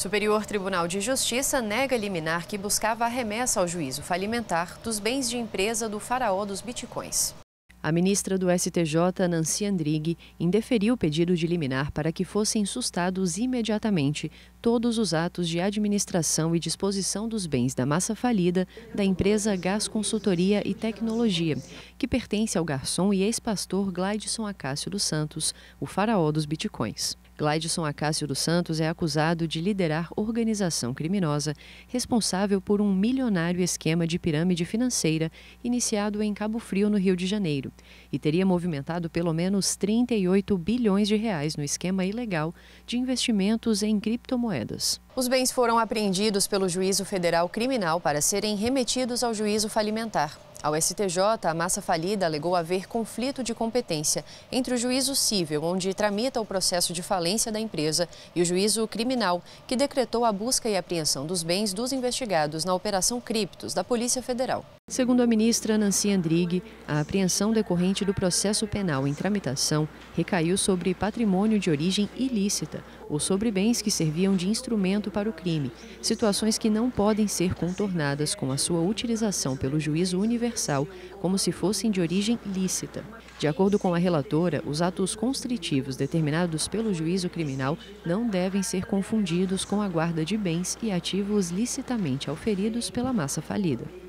Superior Tribunal de Justiça nega liminar que buscava a remessa ao juízo falimentar dos bens de empresa do faraó dos bitcoins. A ministra do STJ, Nancy Andrighi, indeferiu o pedido de liminar para que fossem sustados imediatamente todos os atos de administração e disposição dos bens da massa falida da empresa Gás Consultoria e Tecnologia, que pertence ao garçom e ex-pastor Gladson Acácio dos Santos, o faraó dos bitcoins. Gladson Acácio dos Santos é acusado de liderar organização criminosa responsável por um milionário esquema de pirâmide financeira iniciado em Cabo Frio, no Rio de Janeiro, e teria movimentado pelo menos 38 bilhões de reais no esquema ilegal de investimentos em criptomoedas. Os bens foram apreendidos pelo Juízo Federal Criminal para serem remetidos ao juízo falimentar. Ao STJ, a massa falida alegou haver conflito de competência entre o juízo civil, onde tramita o processo de falência da empresa, e o juízo criminal, que decretou a busca e apreensão dos bens dos investigados na Operação Criptos da Polícia Federal. Segundo a ministra Nancy Andrighi, a apreensão decorrente do processo penal em tramitação recaiu sobre patrimônio de origem ilícita ou sobre bens que serviam de instrumento para o crime, situações que não podem ser contornadas com a sua utilização pelo juízo universal como se fossem de origem lícita. De acordo com a relatora, os atos constritivos determinados pelo juízo criminal não devem ser confundidos com a guarda de bens e ativos licitamente auferidos pela massa falida.